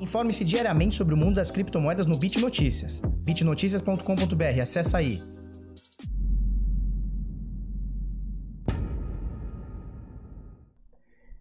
Informe-se diariamente sobre o mundo das criptomoedas no Bit Notícias. bitnoticias.com.br, acessa aí.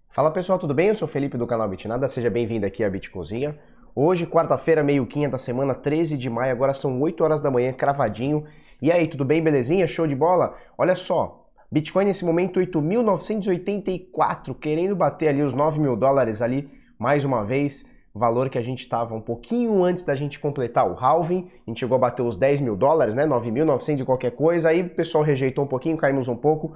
Fala pessoal, tudo bem? Eu sou Felipe do canal BitNada, seja bem-vindo aqui à BitCozinha. Hoje, quarta-feira, meio-quinha da semana, 13 de maio, agora são 8 horas da manhã, cravadinho. E aí, tudo bem, belezinha? Show de bola? Olha só, Bitcoin nesse momento 8.984, querendo bater ali os 9 mil dólares ali mais uma vez valor que a gente estava um pouquinho antes da gente completar o halving, a gente chegou a bater os 10 mil dólares, né, 9.900 de qualquer coisa, aí o pessoal rejeitou um pouquinho, caímos um pouco,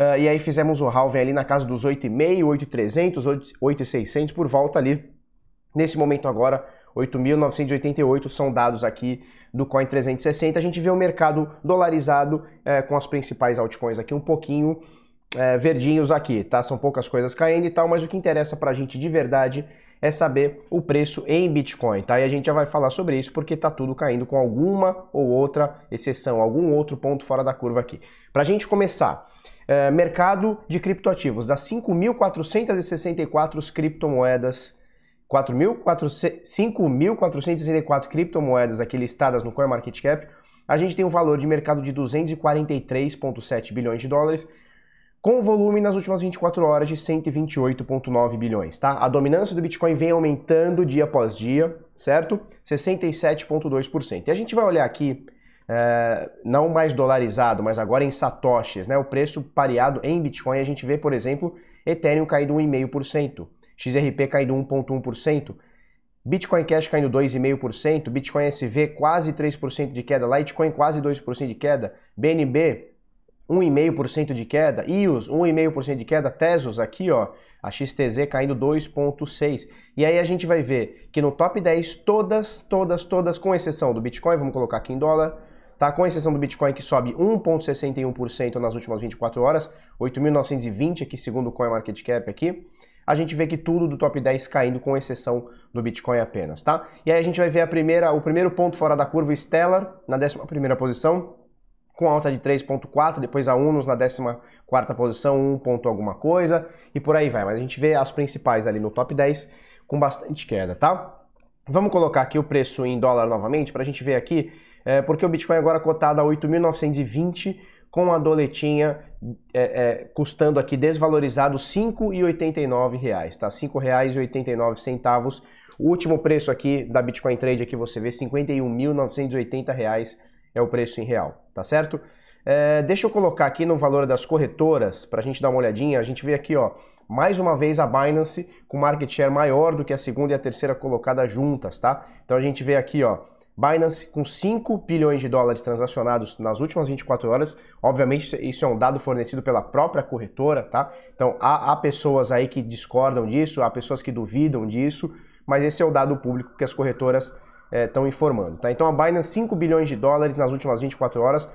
Uh, e aí fizemos o halving ali na casa dos 8.500, 8,300, 8,600 por volta ali. Nesse momento agora, 8.988 são dados aqui do Coin 360. A gente vê o mercado dolarizado eh, com as principais altcoins aqui um pouquinho é, verdinhos aqui, tá? São poucas coisas caindo e tal, mas o que interessa pra gente de verdade é saber o preço em Bitcoin, tá? E a gente já vai falar sobre isso porque tá tudo caindo com alguma ou outra exceção, algum outro ponto fora da curva aqui. Para a gente começar, é, mercado de criptoativos, das 5.464 criptomoedas 5.464 criptomoedas aqui listadas no CoinMarketCap, a gente tem um valor de mercado de 243,7 bilhões de dólares, com volume nas últimas 24 horas de 128,9 bilhões, tá? A dominância do Bitcoin vem aumentando dia após dia, certo? 67,2%. E a gente vai olhar aqui, é, não mais dolarizado, mas agora em satoshis, né? O preço pareado em Bitcoin, a gente vê, por exemplo, Ethereum caindo 1,5%, XRP caindo 1,1%, Bitcoin Cash caindo 2,5%, Bitcoin SV quase 3% de queda, Litecoin quase 2% de queda, BNB 1,5% de queda, IOS 1,5% de queda, Tesos aqui, ó, a XTZ caindo 2.6. E aí a gente vai ver que no top 10 todas, todas, todas com exceção do Bitcoin, vamos colocar aqui em dólar, tá? Com exceção do Bitcoin que sobe 1.61% nas últimas 24 horas, 8.920 aqui segundo o CoinMarketCap aqui. A gente vê que tudo do top 10 caindo com exceção do Bitcoin apenas, tá? E aí a gente vai ver a primeira, o primeiro ponto fora da curva, Stellar, na 11 primeira posição, com alta de 3,4, depois a Unos na 14 posição, 1 ponto alguma coisa, e por aí vai. Mas a gente vê as principais ali no top 10 com bastante queda, tá? Vamos colocar aqui o preço em dólar novamente para a gente ver aqui, é, porque o Bitcoin agora cotado a 8.920 com a doletinha é, é, custando aqui desvalorizado R$ 5,89, tá? R$ 5,89. O último preço aqui da Bitcoin Trade aqui você vê R$ 51.980 é o preço em real, tá certo? É, deixa eu colocar aqui no valor das corretoras para a gente dar uma olhadinha. A gente vê aqui, ó, mais uma vez a Binance com market share maior do que a segunda e a terceira colocada juntas, tá? Então a gente vê aqui, ó, Binance com 5 bilhões de dólares transacionados nas últimas 24 horas. Obviamente, é, isso é um dado fornecido pela própria corretora, tá? Então, há, há, pessoas aí que discordam disso, há pessoas que duvidam disso, mas esse é o dado público que as corretoras estão é, informando. Tá? Então a Binance 5 bilhões de dólares nas últimas 24 horas,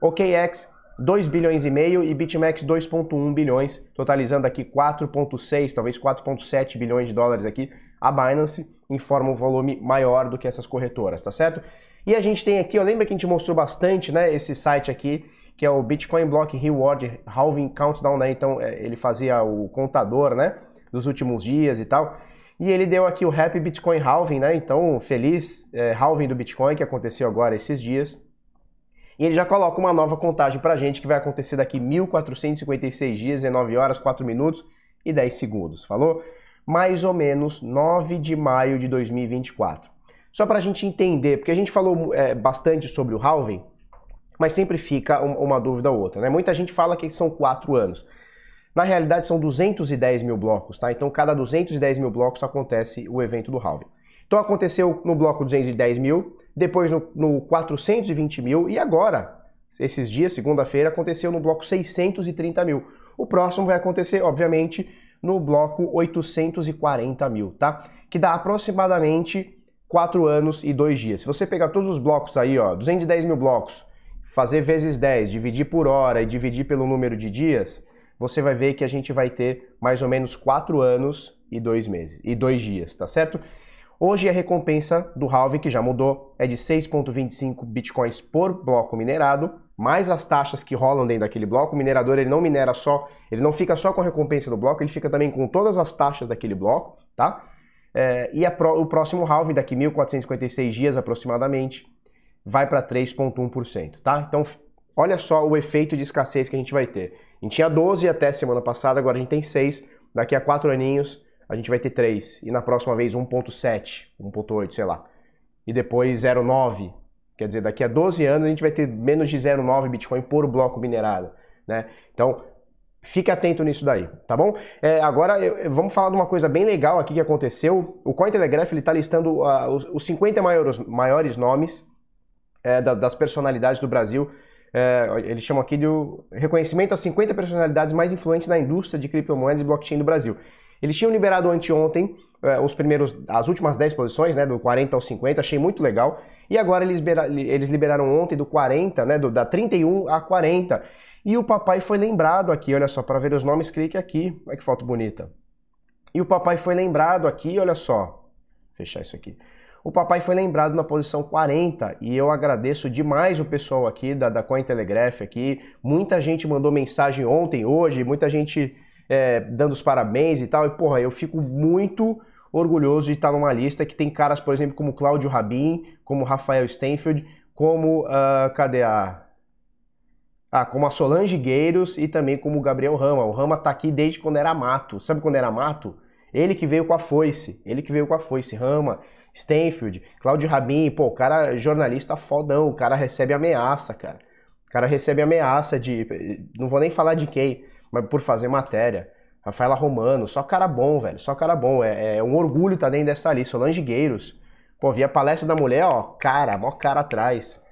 OKX 2 bilhões e meio e BitMEX 2.1 bilhões, totalizando aqui 4.6, talvez 4.7 bilhões de dólares aqui. A Binance informa um volume maior do que essas corretoras, tá certo? E a gente tem aqui, ó, lembra que a gente mostrou bastante, né, esse site aqui, que é o Bitcoin Block Reward Halving Countdown, né? Então, é, ele fazia o contador, né, dos últimos dias e tal. E ele deu aqui o Happy Bitcoin Halving, né? Então, feliz é, halving do Bitcoin que aconteceu agora esses dias. E ele já coloca uma nova contagem pra gente que vai acontecer daqui 1456 dias, 19 horas, 4 minutos e 10 segundos, falou? Mais ou menos 9 de maio de 2024. Só pra gente entender, porque a gente falou é, bastante sobre o halving, mas sempre fica uma dúvida ou outra, né? Muita gente fala que são 4 anos. Na realidade, são 210 mil blocos, tá? Então, cada 210 mil blocos acontece o evento do halving. Então, aconteceu no bloco 210 mil, depois no, no 420 mil e agora, esses dias, segunda-feira, aconteceu no bloco 630 mil. O próximo vai acontecer, obviamente, no bloco 840 mil, tá? Que dá aproximadamente 4 anos e 2 dias. Se você pegar todos os blocos aí, ó, 210 mil blocos, fazer vezes 10, dividir por hora e dividir pelo número de dias, você vai ver que a gente vai ter mais ou menos quatro anos e dois meses e dois dias, tá certo? Hoje a recompensa do halving, que já mudou, é de 6,25 bitcoins por bloco minerado, mais as taxas que rolam dentro daquele bloco. O minerador ele não minera só, ele não fica só com a recompensa do bloco, ele fica também com todas as taxas daquele bloco, tá? É, e pro, o próximo halving, daqui 1.456 dias aproximadamente, vai para 3,1%, tá? Então, olha só o efeito de escassez que a gente vai ter. A gente tinha 12 até semana passada, agora a gente tem 6. Daqui a 4 aninhos a gente vai ter 3. E na próxima vez 1.7, 1.8, sei lá. E depois 0.9. Quer dizer, daqui a 12 anos a gente vai ter menos de 0.9 Bitcoin por bloco minerado. Né? Então, Fique atento nisso daí, tá bom? É, agora eu, vamos falar de uma coisa bem legal aqui que aconteceu. O Cointelegraph está listando uh, os, os 50 maiores, maiores nomes é, da, das personalidades do Brasil é, eles chamam aqui de reconhecimento às 50 personalidades mais influentes na indústria de criptomoedas e blockchain do Brasil. Eles tinham liberado anteontem é, os primeiros, as últimas 10 posições, né, do 40 ao 50, achei muito legal. E agora eles, eles liberaram ontem do 40, né, do, da 31 a 40. E o papai foi lembrado aqui, olha só, para ver os nomes, clique aqui. Olha que foto bonita. E o papai foi lembrado aqui, olha só. Vou fechar isso aqui o papai foi lembrado na posição 40 e eu agradeço demais o pessoal aqui da, da Cointelegraph aqui. Muita gente mandou mensagem ontem, hoje, muita gente é, dando os parabéns e tal. E porra, eu fico muito orgulhoso de estar numa lista que tem caras, por exemplo, como Cláudio Rabin, como Rafael Stenfield, como uh, cadê a ah, como a Solange Gueiros e também como o Gabriel Rama. O Rama tá aqui desde quando era mato. Sabe quando era mato? Ele que veio com a foice. Ele que veio com a foice. Rama, Stanfield, Claudio Rabin, pô, o cara é jornalista fodão, o cara recebe ameaça, cara. O cara recebe ameaça de. Não vou nem falar de quem, mas por fazer matéria. Rafaela Romano, só cara bom, velho, só cara bom. É, é um orgulho tá dentro dessa lista. Solange Gueiros, pô, vi a palestra da mulher, ó, cara, mó cara atrás.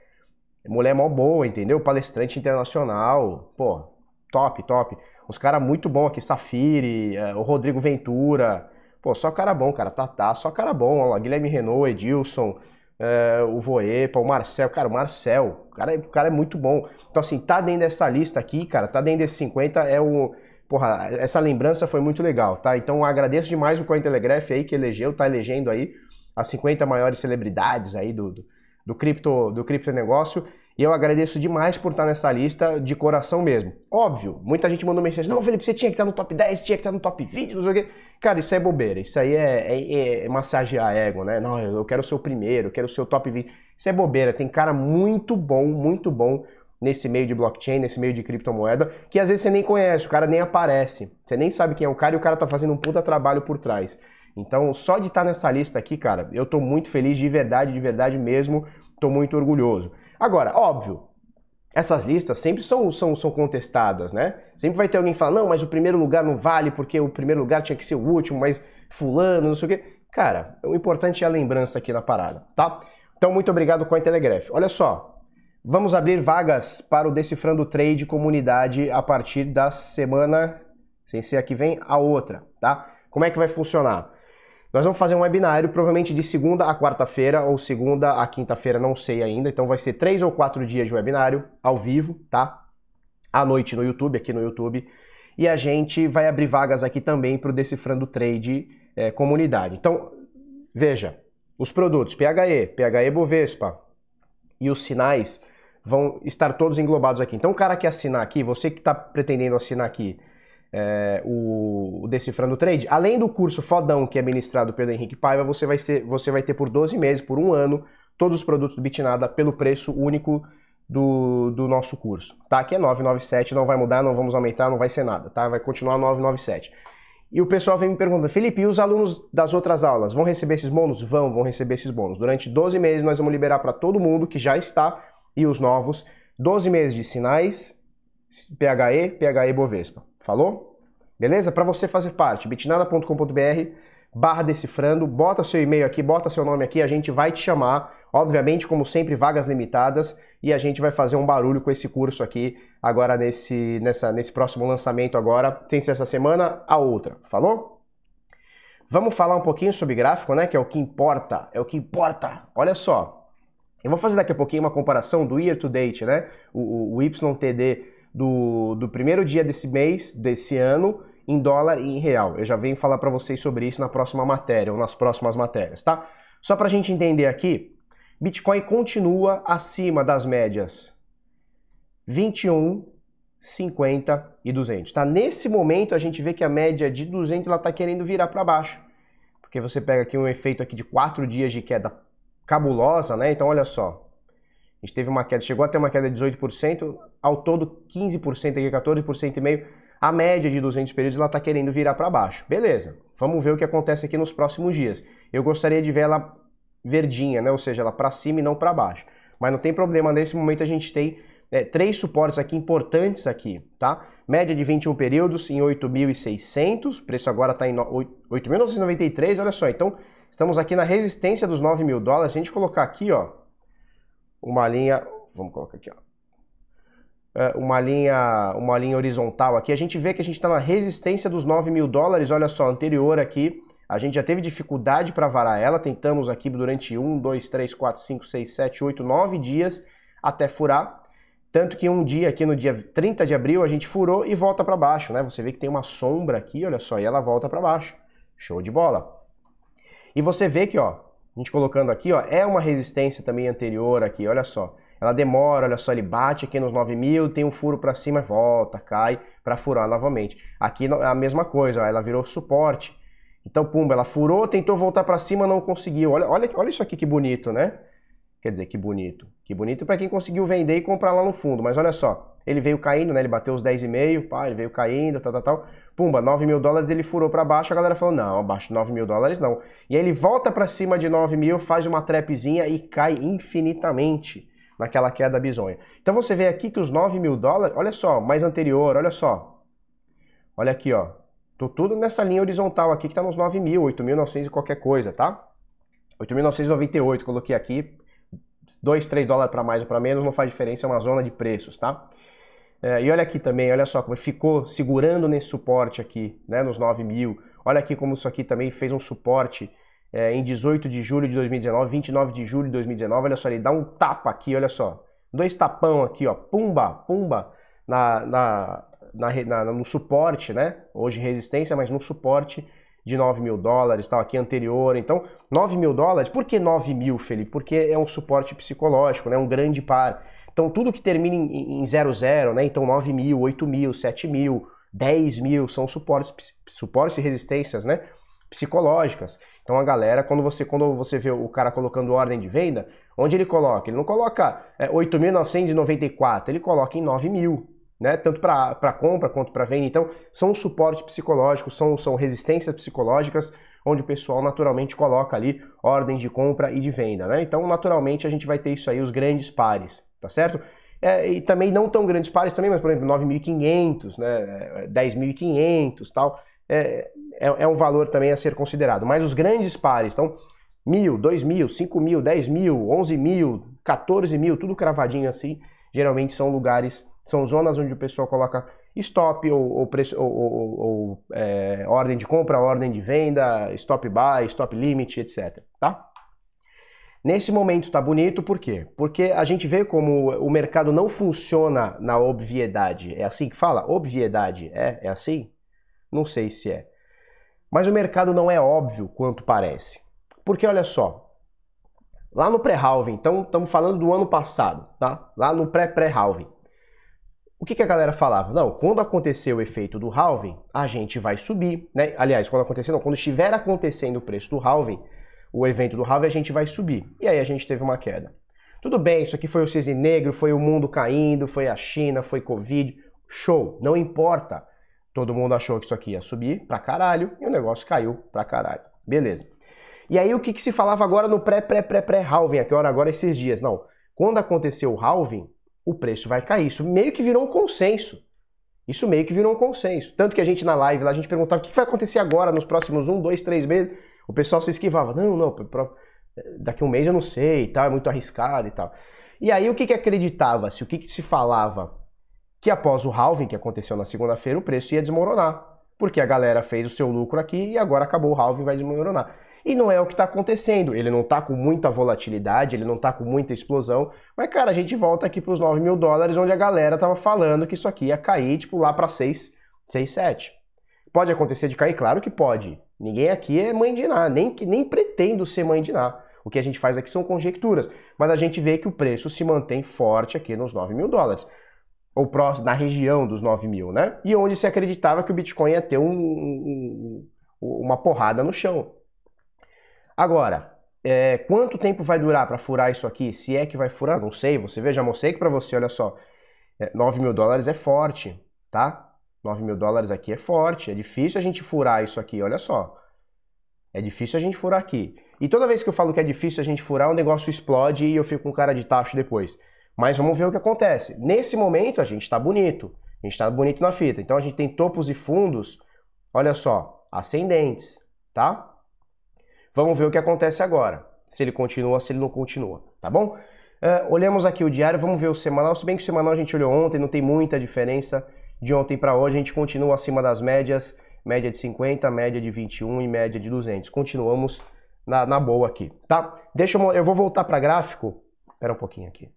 Mulher mó boa, entendeu? Palestrante internacional, pô, top, top. os caras muito bons aqui, Safiri, é, o Rodrigo Ventura, Pô, só cara bom, cara. Tatá, só cara bom. Ó, Guilherme Renault, Edilson, é, o Voepa, o Marcel. Cara, o Marcel. O cara, é, o cara é muito bom. Então, assim, tá dentro dessa lista aqui, cara. Tá dentro desses 50. É o. Porra, essa lembrança foi muito legal, tá? Então agradeço demais o Cointelegraph aí que elegeu, tá elegendo aí as 50 maiores celebridades aí do, do, do cripto, do cripto negócio. E eu agradeço demais por estar nessa lista de coração mesmo. Óbvio, muita gente mandou mensagem: não, Felipe, você tinha que estar no top 10, tinha que estar no top 20, não sei o quê. Cara, isso é bobeira. Isso aí é, é, é massagear ego, né? Não, eu quero ser o primeiro, eu quero ser o top 20. Isso é bobeira. Tem cara muito bom, muito bom nesse meio de blockchain, nesse meio de criptomoeda, que às vezes você nem conhece, o cara nem aparece. Você nem sabe quem é o cara e o cara tá fazendo um puta trabalho por trás. Então, só de estar nessa lista aqui, cara, eu tô muito feliz de verdade, de verdade mesmo, tô muito orgulhoso. Agora, óbvio, essas listas sempre são, são, são contestadas, né? Sempre vai ter alguém que fala, não, mas o primeiro lugar não vale porque o primeiro lugar tinha que ser o último, mas fulano, não sei o quê. Cara, o importante é a lembrança aqui na parada, tá? Então, muito obrigado com a Telegraph. Olha só, vamos abrir vagas para o Decifrando Trade Comunidade a partir da semana, sem ser a que vem, a outra, tá? Como é que vai funcionar? Nós vamos fazer um webinário, provavelmente de segunda a quarta-feira, ou segunda a quinta-feira, não sei ainda. Então vai ser três ou quatro dias de webinário, ao vivo, tá? À noite no YouTube, aqui no YouTube. E a gente vai abrir vagas aqui também para o Decifrando Trade é, comunidade. Então, veja, os produtos PHE, PHE Bovespa e os sinais vão estar todos englobados aqui. Então, o cara que assinar aqui, você que está pretendendo assinar aqui, é, o, o, Decifrando Trade, além do curso fodão que é ministrado pelo Henrique Paiva, você vai, ser, você vai ter por 12 meses, por um ano, todos os produtos do Bitnada pelo preço único do, do nosso curso, tá? Que é 997, não vai mudar, não vamos aumentar, não vai ser nada, tá? Vai continuar 997. E o pessoal vem me perguntando, Felipe, e os alunos das outras aulas vão receber esses bônus? Vão, vão receber esses bônus. Durante 12 meses nós vamos liberar para todo mundo que já está e os novos 12 meses de sinais, PHE, PHE Bovespa. Falou? Beleza? Para você fazer parte, bitnada.com.br barra decifrando, bota seu e-mail aqui, bota seu nome aqui, a gente vai te chamar. Obviamente, como sempre, vagas limitadas e a gente vai fazer um barulho com esse curso aqui agora nesse, nessa, nesse próximo lançamento agora, sem ser essa semana, a outra. Falou? Vamos falar um pouquinho sobre gráfico, né? Que é o que importa, é o que importa. Olha só, eu vou fazer daqui a pouquinho uma comparação do year to date, né? O, o, o YTD do, do primeiro dia desse mês, desse ano, em dólar e em real. Eu já venho falar para vocês sobre isso na próxima matéria ou nas próximas matérias, tá? Só para a gente entender aqui, Bitcoin continua acima das médias 21, 50 e 200, tá? Nesse momento a gente vê que a média de 200 ela tá querendo virar para baixo, porque você pega aqui um efeito aqui de quatro dias de queda cabulosa, né? Então olha só, a gente teve uma queda, chegou a ter uma queda de 18%, ao todo 15% aqui, 14,5%. A média de 200 períodos ela está querendo virar para baixo. Beleza, vamos ver o que acontece aqui nos próximos dias. Eu gostaria de ver ela verdinha, né? ou seja, ela para cima e não para baixo. Mas não tem problema, nesse momento a gente tem é, três suportes aqui importantes aqui, tá? Média de 21 períodos em 8.600, preço agora está em 8.993, olha só. Então, estamos aqui na resistência dos 9 mil dólares. Se a gente colocar aqui, ó, uma linha, vamos colocar aqui, ó, é, uma linha, uma linha horizontal aqui, a gente vê que a gente está na resistência dos 9 mil dólares, olha só, anterior aqui, a gente já teve dificuldade para varar ela, tentamos aqui durante 1, 2, 3, 4, 5, 6, 7, 8, 9 dias até furar, tanto que um dia aqui no dia 30 de abril a gente furou e volta para baixo, né? Você vê que tem uma sombra aqui, olha só, e ela volta para baixo. Show de bola. E você vê que, ó, gente colocando aqui, ó, é uma resistência também anterior aqui, olha só. Ela demora, olha só, ele bate aqui nos 9 mil, tem um furo para cima, volta, cai para furar novamente. Aqui é a mesma coisa, ó, ela virou suporte. Então, pumba, ela furou, tentou voltar para cima, não conseguiu. Olha, olha, olha isso aqui que bonito, né? Quer dizer, que bonito. Que bonito para quem conseguiu vender e comprar lá no fundo. Mas olha só, ele veio caindo, né? Ele bateu os 10,5, pá, ele veio caindo, tal, tal, tal. Pumba, 9 mil dólares ele furou para baixo, a galera falou, não, abaixo de 9 mil dólares não. E aí ele volta para cima de 9 mil, faz uma trapzinha e cai infinitamente naquela queda bizonha. Então você vê aqui que os 9 mil dólares, olha só, mais anterior, olha só. Olha aqui, ó. Tô tudo nessa linha horizontal aqui que tá nos 9 mil, 8.900 e qualquer coisa, tá? 8.998, coloquei aqui. 2, 3 dólares para mais ou para menos não faz diferença, é uma zona de preços, tá? É, e olha aqui também, olha só como ficou segurando nesse suporte aqui, né, nos 9 mil. Olha aqui como isso aqui também fez um suporte é, em 18 de julho de 2019, 29 de julho de 2019. Olha só, ele dá um tapa aqui, olha só. Dois tapão aqui, ó, pumba, pumba, na, na, na, na no suporte, né? Hoje resistência, mas no suporte de 9 mil dólares, tal, aqui anterior. Então, 9 mil dólares, por que 9 mil, Felipe? Porque é um suporte psicológico, né? Um grande par. Então tudo que termina em 00, né? Então 9 mil, 8 mil, 7 mil, 10 mil são suportes, suportes e resistências, né? Psicológicas. Então a galera, quando você, quando você vê o cara colocando ordem de venda, onde ele coloca? Ele não coloca é, 8.994, ele coloca em 9 mil, né? Tanto para compra quanto para venda. Então são suporte psicológico, são, são resistências psicológicas onde o pessoal naturalmente coloca ali ordem de compra e de venda, né? Então naturalmente a gente vai ter isso aí os grandes pares tá certo? É, e também não tão grandes pares também, mas por exemplo, 9.500, né, 10.500 é, tal, é, é, é, um valor também a ser considerado. Mas os grandes pares, então, mil, dois mil, cinco mil, dez mil, onze mil, mil, tudo cravadinho assim, geralmente são lugares, são zonas onde o pessoal coloca stop ou, ou, preço, ou, ou, ou é, ordem de compra, ordem de venda, stop buy, stop limit, etc. Tá? Nesse momento tá bonito, por quê? Porque a gente vê como o mercado não funciona na obviedade. É assim que fala? Obviedade. É? É assim? Não sei se é. Mas o mercado não é óbvio quanto parece. Porque olha só, lá no pré-halving, então estamos falando do ano passado, tá? Lá no pré-pré-halving. O que, que, a galera falava? Não, quando acontecer o efeito do halving, a gente vai subir, né? Aliás, quando acontecer, não, quando estiver acontecendo o preço do halving, o evento do Harvey, a gente vai subir. E aí a gente teve uma queda. Tudo bem, isso aqui foi o cisne negro, foi o mundo caindo, foi a China, foi Covid. Show, não importa. Todo mundo achou que isso aqui ia subir pra caralho e o negócio caiu pra caralho. Beleza. E aí o que, que se falava agora no pré-pré-pré-pré-halving, que hora agora esses dias? Não, quando aconteceu o halving, o preço vai cair. Isso meio que virou um consenso. Isso meio que virou um consenso. Tanto que a gente na live lá, a gente perguntava o que vai acontecer agora nos próximos um, dois, três meses. O pessoal se esquivava, não, não, daqui um mês eu não sei e tal, é muito arriscado e tal. E aí o que, que acreditava-se, o que, que se falava? Que após o halving que aconteceu na segunda-feira, o preço ia desmoronar. Porque a galera fez o seu lucro aqui e agora acabou o halving vai desmoronar. E não é o que está acontecendo. Ele não está com muita volatilidade, ele não está com muita explosão. Mas, cara, a gente volta aqui para os 9 mil dólares, onde a galera estava falando que isso aqui ia cair, tipo, lá para 6, 6, 7. Pode acontecer de cair? Claro que pode. Ninguém aqui é mãe de nada, nem, nem pretendo ser mãe de nada. O que a gente faz aqui são conjecturas, mas a gente vê que o preço se mantém forte aqui nos 9 mil dólares, ou próximo, na região dos 9 mil, né? E onde se acreditava que o Bitcoin ia ter um, um, uma porrada no chão. Agora, é, quanto tempo vai durar para furar isso aqui? Se é que vai furar, não sei. Você veja, mostrei para você, olha só, é, 9 mil dólares é forte, tá? 9 mil dólares aqui é forte, é difícil a gente furar isso aqui, olha só. É difícil a gente furar aqui. E toda vez que eu falo que é difícil a gente furar, o negócio explode e eu fico com cara de tacho depois. Mas vamos ver o que acontece. Nesse momento a gente está bonito, a gente está bonito na fita. Então a gente tem topos e fundos, olha só, ascendentes, tá? Vamos ver o que acontece agora. Se ele continua, se ele não continua, tá bom? Uh, olhamos aqui o diário, vamos ver o semanal. Se bem que o semanal a gente olhou ontem, não tem muita diferença de ontem para hoje, a gente continua acima das médias, média de 50, média de 21 e média de 200. Continuamos na, na boa aqui, tá? Deixa eu, eu vou voltar para gráfico. Espera um pouquinho aqui.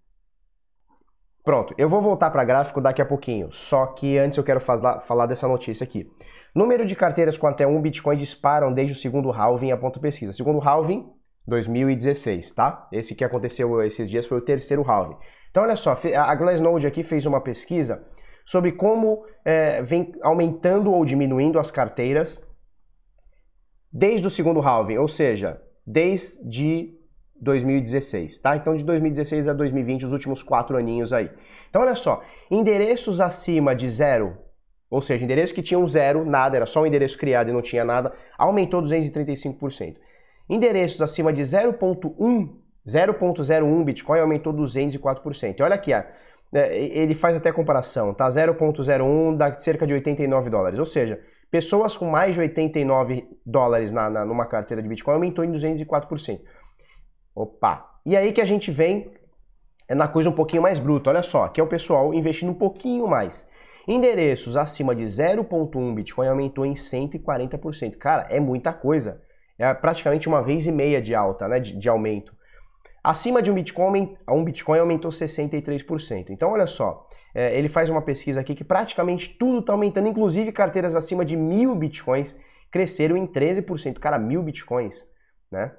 Pronto, eu vou voltar para gráfico daqui a pouquinho, só que antes eu quero falar, falar dessa notícia aqui. Número de carteiras com até um Bitcoin disparam desde o segundo halving a ponto pesquisa. Segundo halving, 2016, tá? Esse que aconteceu esses dias foi o terceiro halving. Então olha só, a Glassnode aqui fez uma pesquisa sobre como é, vem aumentando ou diminuindo as carteiras desde o segundo halving, ou seja, desde 2016, tá? Então de 2016 a 2020, os últimos quatro aninhos aí. Então olha só, endereços acima de zero, ou seja, endereços que tinham zero, nada, era só um endereço criado e não tinha nada, aumentou 235%. Endereços acima de 0.1, 0.01 Bitcoin aumentou 204%. E olha aqui, né, ele faz até comparação, tá? 0,01 dá cerca de 89 dólares. Ou seja, pessoas com mais de 89 dólares na, na numa carteira de Bitcoin aumentou em 204%. Opa! E aí que a gente vem é na coisa um pouquinho mais bruta, olha só, que é o pessoal investindo um pouquinho mais. Endereços acima de 0,1 Bitcoin aumentou em 140%. Cara, é muita coisa. É praticamente uma vez e meia de alta, né? de, de aumento. Acima de um Bitcoin, um Bitcoin aumentou 63%. Então, olha só, é, ele faz uma pesquisa aqui que praticamente tudo está aumentando, inclusive carteiras acima de mil Bitcoins cresceram em 13%. Cara, mil Bitcoins, né?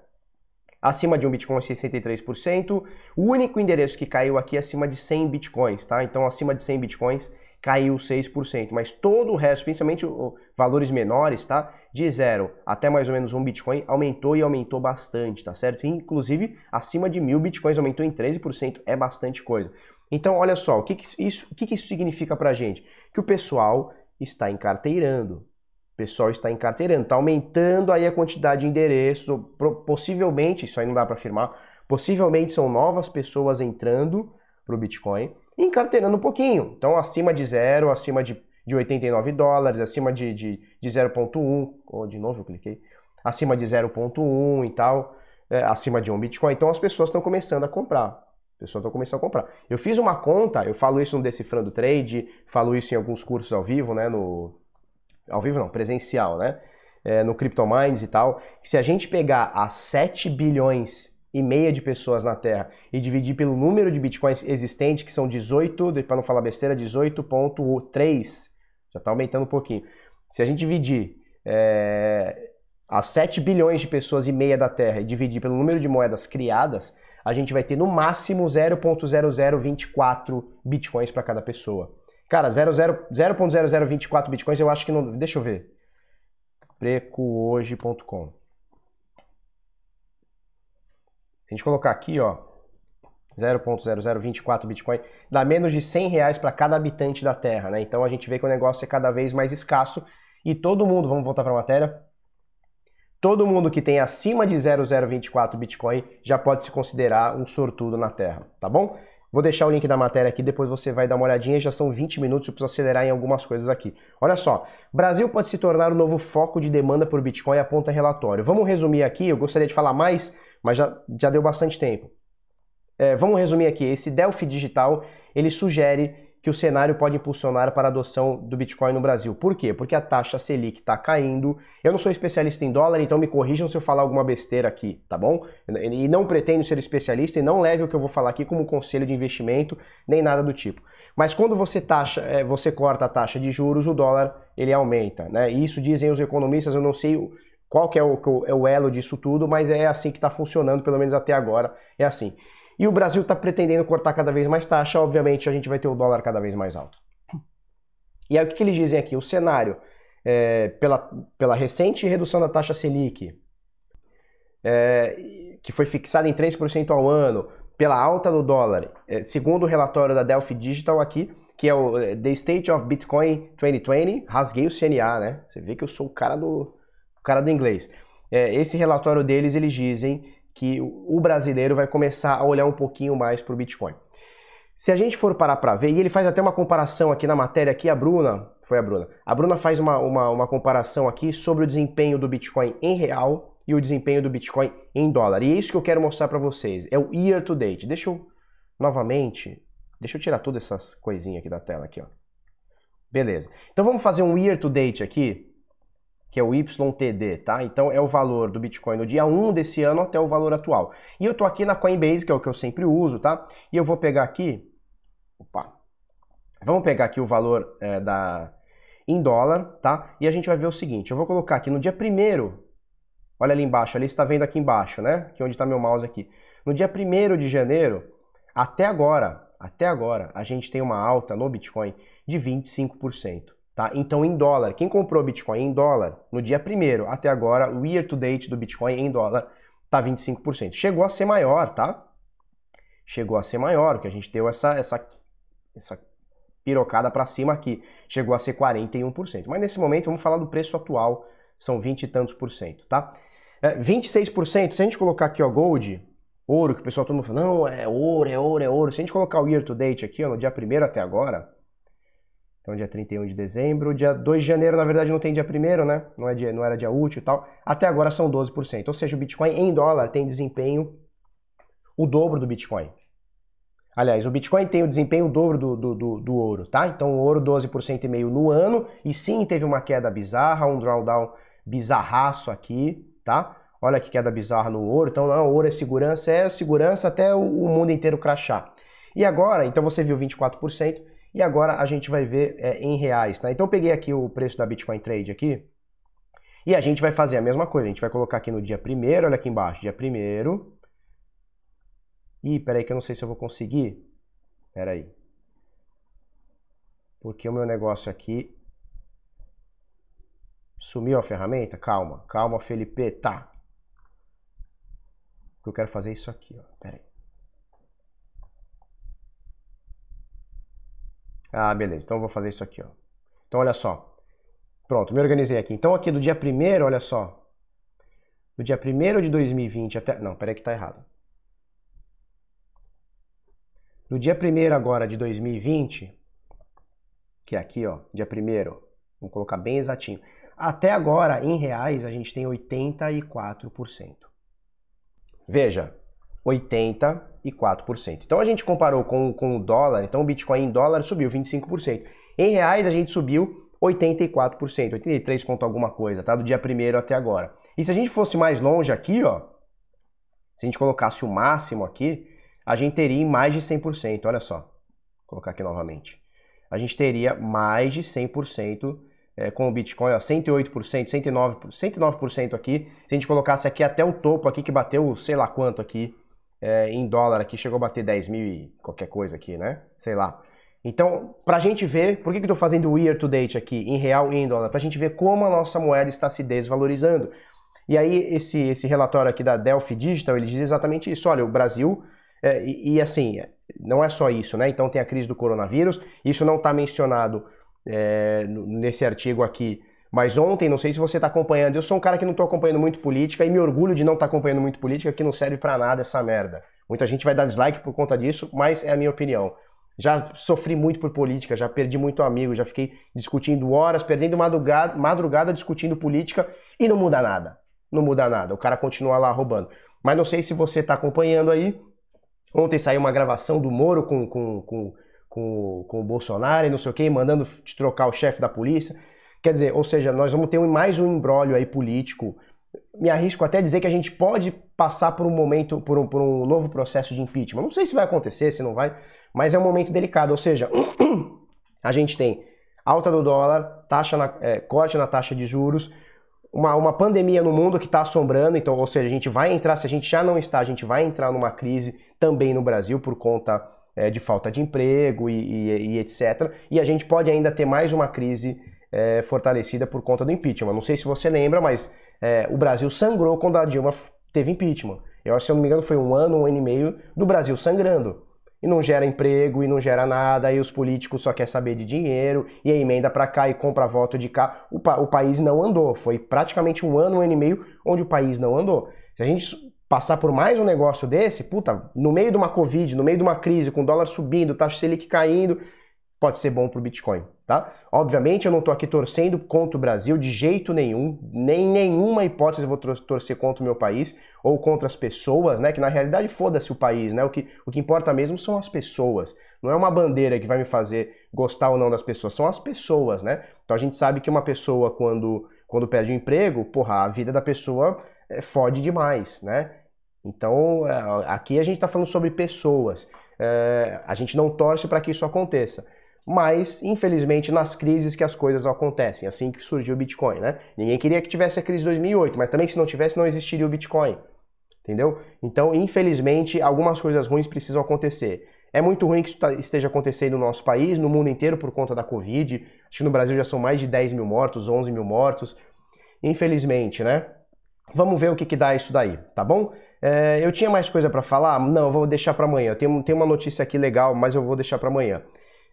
Acima de um Bitcoin, 63%. O único endereço que caiu aqui é acima de 100 Bitcoins, tá? Então, acima de 100 Bitcoins caiu 6%. Mas todo o resto, principalmente valores menores, tá? de zero até mais ou menos um Bitcoin aumentou e aumentou bastante, tá certo? inclusive, acima de mil Bitcoins aumentou em 13%, é bastante coisa. Então, olha só, o que, que isso, o que, que isso significa pra gente? Que o pessoal está encarteirando, o pessoal está encarteirando, está aumentando aí a quantidade de endereços, possivelmente, isso aí não dá para afirmar, possivelmente são novas pessoas entrando para o Bitcoin e encarteirando um pouquinho. Então, acima de zero, acima de, de 89 dólares, acima de, de de 0.1, ou de novo eu cliquei, acima de 0.1 e tal, é, acima de um Bitcoin. Então as pessoas estão começando a comprar. As pessoas estão começando a comprar. Eu fiz uma conta, eu falo isso no Decifrando Trade, falo isso em alguns cursos ao vivo, né? No, ao vivo não, presencial, né? É, no CryptoMinds e tal, que se a gente pegar as 7 bilhões e meia de pessoas na Terra e dividir pelo número de bitcoins existentes, que são 18, para não falar besteira, 18.3, já está aumentando um pouquinho. Se a gente dividir é, as 7 bilhões de pessoas e meia da Terra e dividir pelo número de moedas criadas, a gente vai ter no máximo 0.0024 bitcoins para cada pessoa. Cara, 0.0024 bitcoins eu acho que não. Deixa eu ver. Precohoje.com. A gente colocar aqui, ó. 0.0024 Bitcoin, dá menos de 100 reais para cada habitante da Terra, né? Então a gente vê que o negócio é cada vez mais escasso e todo mundo, vamos voltar para a matéria, todo mundo que tem acima de 0,024 Bitcoin já pode se considerar um sortudo na Terra, tá bom? Vou deixar o link da matéria aqui, depois você vai dar uma olhadinha, já são 20 minutos, eu preciso acelerar em algumas coisas aqui. Olha só, Brasil pode se tornar o um novo foco de demanda por Bitcoin, aponta relatório. Vamos resumir aqui, eu gostaria de falar mais, mas já, já deu bastante tempo. É, vamos resumir aqui. Esse Delphi Digital ele sugere que o cenário pode impulsionar para a adoção do Bitcoin no Brasil. Por quê? Porque a taxa Selic está caindo. Eu não sou especialista em dólar, então me corrijam se eu falar alguma besteira aqui, tá bom? E não pretendo ser especialista e não leve o que eu vou falar aqui como conselho de investimento, nem nada do tipo. Mas quando você taxa, é, você corta a taxa de juros, o dólar ele aumenta, né? Isso dizem os economistas, eu não sei qual que é o, é o elo disso tudo, mas é assim que está funcionando, pelo menos até agora, é assim. E o Brasil está pretendendo cortar cada vez mais taxa, obviamente a gente vai ter o dólar cada vez mais alto. E aí o que, que eles dizem aqui? O cenário, é, pela, pela recente redução da taxa Selic, é, que foi fixada em 3% ao ano, pela alta do dólar, é, segundo o relatório da Delphi Digital aqui, que é o é, The State of Bitcoin 2020, rasguei o CNA, né? Você vê que eu sou o cara do, o cara do inglês. É, esse relatório deles, eles dizem que o brasileiro vai começar a olhar um pouquinho mais para o Bitcoin. Se a gente for parar para ver, e ele faz até uma comparação aqui na matéria, aqui a Bruna, foi a Bruna, a Bruna faz uma, uma, uma comparação aqui sobre o desempenho do Bitcoin em real e o desempenho do Bitcoin em dólar. E é isso que eu quero mostrar para vocês, é o year to date. Deixa eu, novamente, deixa eu tirar todas essas coisinhas aqui da tela aqui, ó. Beleza. Então vamos fazer um year to date aqui, que é o YTD, tá? Então é o valor do Bitcoin no dia 1 desse ano até o valor atual. E eu tô aqui na Coinbase, que é o que eu sempre uso, tá? E eu vou pegar aqui, opa, vamos pegar aqui o valor é, da em dólar, tá? E a gente vai ver o seguinte, eu vou colocar aqui no dia 1 olha ali embaixo, ali está vendo aqui embaixo, né? Que onde está meu mouse aqui. No dia 1 de janeiro, até agora, até agora, a gente tem uma alta no Bitcoin de 25%. Tá? Então, em dólar, quem comprou Bitcoin em dólar, no dia primeiro até agora, o year to date do Bitcoin em dólar tá 25%. Chegou a ser maior, tá? Chegou a ser maior, que a gente deu essa, essa, essa pirocada para cima aqui. Chegou a ser 41%. Mas nesse momento, vamos falar do preço atual, são 20 e tantos por cento, tá? É, 26%, se a gente colocar aqui, o gold, ouro, que o pessoal todo mundo fala, não, é ouro, é ouro, é ouro. Se a gente colocar o year to date aqui, ó, no dia primeiro até agora, então, dia 31 de dezembro. Dia 2 de janeiro, na verdade, não tem dia 1 né? Não, é dia, não era dia útil e tal. Até agora são 12%. Ou seja, o Bitcoin em dólar tem desempenho o dobro do Bitcoin. Aliás, o Bitcoin tem o desempenho o dobro do, do, do, do ouro, tá? Então, o ouro 12,5% e meio no ano. E sim, teve uma queda bizarra, um drawdown bizarraço aqui, tá? Olha que queda bizarra no ouro. Então, não, ouro é segurança, é segurança até o, o mundo inteiro crachar. E agora, então você viu 24%. E agora a gente vai ver é, em reais, tá? Então peguei aqui o preço da Bitcoin Trade aqui. E a gente vai fazer a mesma coisa. A gente vai colocar aqui no dia primeiro, olha aqui embaixo, dia primeiro. Ih, peraí que eu não sei se eu vou conseguir. Peraí. Porque o meu negócio aqui Sumiu a ferramenta? Calma, calma, Felipe, tá. Eu quero fazer é isso aqui, ó. Peraí. Ah, beleza. Então eu vou fazer isso aqui, ó. Então olha só. Pronto, me organizei aqui. Então aqui do dia 1 olha só. Do dia 1 de 2020 até... Não, peraí que tá errado. Do dia 1 agora de 2020, que é aqui, ó, dia 1 vamos colocar bem exatinho. Até agora, em reais, a gente tem 84%. Veja, 84%. Então a gente comparou com, com o dólar, então o Bitcoin em dólar subiu 25%. Em reais a gente subiu 84%, 83 ponto alguma coisa, tá? Do dia primeiro até agora. E se a gente fosse mais longe aqui, ó, se a gente colocasse o máximo aqui, a gente teria em mais de 100%, olha só. Vou colocar aqui novamente. A gente teria mais de 100% é, eh, com o Bitcoin, ó, 108%, 109%, 109% aqui. Se a gente colocasse aqui até o topo aqui que bateu sei lá quanto aqui, é, em dólar aqui, chegou a bater 10 mil e qualquer coisa aqui, né? Sei lá. Então, para a gente ver, por que, que eu estou fazendo o year to date aqui, em real e em dólar? Para a gente ver como a nossa moeda está se desvalorizando. E aí, esse, esse relatório aqui da Delphi Digital, ele diz exatamente isso. Olha, o Brasil, é, e, e, assim, é, não é só isso, né? Então tem a crise do coronavírus, isso não está mencionado é, nesse artigo aqui mas ontem, não sei se você está acompanhando, eu sou um cara que não estou acompanhando muito política e me orgulho de não estar tá acompanhando muito política, que não serve para nada essa merda. Muita gente vai dar dislike por conta disso, mas é a minha opinião. Já sofri muito por política, já perdi muito amigo, já fiquei discutindo horas, perdendo madrugada, madrugada discutindo política e não muda nada. Não muda nada, o cara continua lá roubando. Mas não sei se você está acompanhando aí. Ontem saiu uma gravação do Moro com, com, com, com, com o Bolsonaro e não sei o que, mandando trocar o chefe da polícia. Quer dizer, ou seja, nós vamos ter mais um embrólio aí político. Me arrisco até a dizer que a gente pode passar por um momento, por um, por um novo processo de impeachment. Não sei se vai acontecer, se não vai, mas é um momento delicado. Ou seja, a gente tem alta do dólar, taxa na, é, corte na taxa de juros, uma, uma pandemia no mundo que está assombrando, então, ou seja, a gente vai entrar, se a gente já não está, a gente vai entrar numa crise também no Brasil por conta é, de falta de emprego e, e, e, etc. E a gente pode ainda ter mais uma crise é, fortalecida por conta do impeachment. Não sei se você lembra, mas é, o Brasil sangrou quando a Dilma teve impeachment. Eu acho, se eu não me engano, foi um ano, um ano e meio do Brasil sangrando. E não gera emprego, e não gera nada, e os políticos só querem saber de dinheiro, e a emenda para cá e compra voto de cá. O, pa o país não andou. Foi praticamente um ano, um ano e meio onde o país não andou. Se a gente passar por mais um negócio desse, puta, no meio de uma Covid, no meio de uma crise, com o dólar subindo, taxa Selic caindo, pode ser bom para o Bitcoin. Tá? Obviamente eu não estou aqui torcendo contra o Brasil de jeito nenhum, nem nenhuma hipótese eu vou torcer contra o meu país ou contra as pessoas, né? Que na realidade foda-se o país, né? O que, o que importa mesmo são as pessoas. Não é uma bandeira que vai me fazer gostar ou não das pessoas, são as pessoas, né? Então a gente sabe que uma pessoa quando, quando perde o um emprego, porra, a vida da pessoa é, fode demais, né? Então eh, aqui a gente está falando sobre pessoas. É, a gente não torce para que isso aconteça mas infelizmente nas crises que as coisas acontecem, assim que surgiu o Bitcoin, né? Ninguém queria que tivesse a crise de 2008, mas também se não tivesse não existiria o Bitcoin, entendeu? Então, infelizmente, algumas coisas ruins precisam acontecer. É muito ruim que isso tá, esteja acontecendo no nosso país, no mundo inteiro, por conta da Covid. Acho que no Brasil já são mais de 10 mil mortos, 11 mil mortos. Infelizmente, né? Vamos ver o que, que dá isso daí, tá bom? É, eu tinha mais coisa para falar? Não, eu vou deixar para amanhã. Tem, tem uma notícia aqui legal, mas eu vou deixar para amanhã.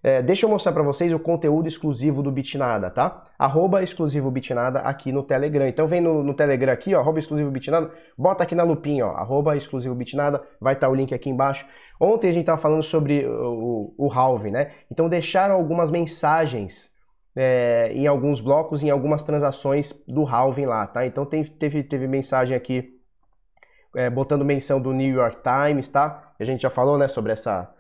É, deixa eu mostrar para vocês o conteúdo exclusivo do Bitnada, tá? Arroba exclusivo Bitnada aqui no Telegram. Então vem no, no Telegram aqui, ó, arroba exclusivo Bitnada, bota aqui na lupinha, ó, arroba exclusivo Bitnada, vai estar tá o link aqui embaixo. Ontem a gente estava falando sobre o, o, o halving, né? Então deixaram algumas mensagens é, em alguns blocos, em algumas transações do halving lá, tá? Então teve, teve, teve mensagem aqui é, botando menção do New York Times, tá? A gente já falou, né, sobre essa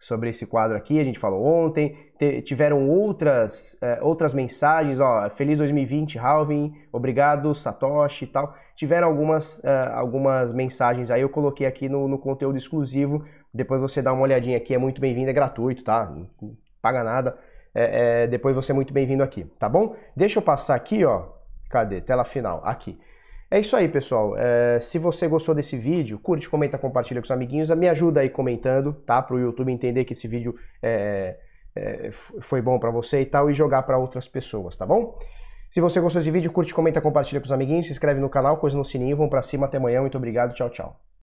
sobre esse quadro aqui, a gente falou ontem, tiveram outras, é, outras mensagens, ó, feliz 2020, Halvin, obrigado, Satoshi e tal, tiveram algumas, é, algumas mensagens aí, eu coloquei aqui no, no, conteúdo exclusivo, depois você dá uma olhadinha aqui, é muito bem-vindo, é gratuito, tá, não paga nada, é, é, depois você é muito bem-vindo aqui, tá bom? Deixa eu passar aqui, ó, cadê, tela final, aqui, é isso aí, pessoal. É, se você gostou desse vídeo, curte, comenta, compartilha com os amiguinhos. Me ajuda aí comentando, tá? Para o YouTube entender que esse vídeo é, é, foi bom para você e tal, e jogar para outras pessoas, tá bom? Se você gostou desse vídeo, curte, comenta, compartilha com os amiguinhos, se inscreve no canal, coisa no sininho, vão para cima, até amanhã, muito obrigado, tchau, tchau.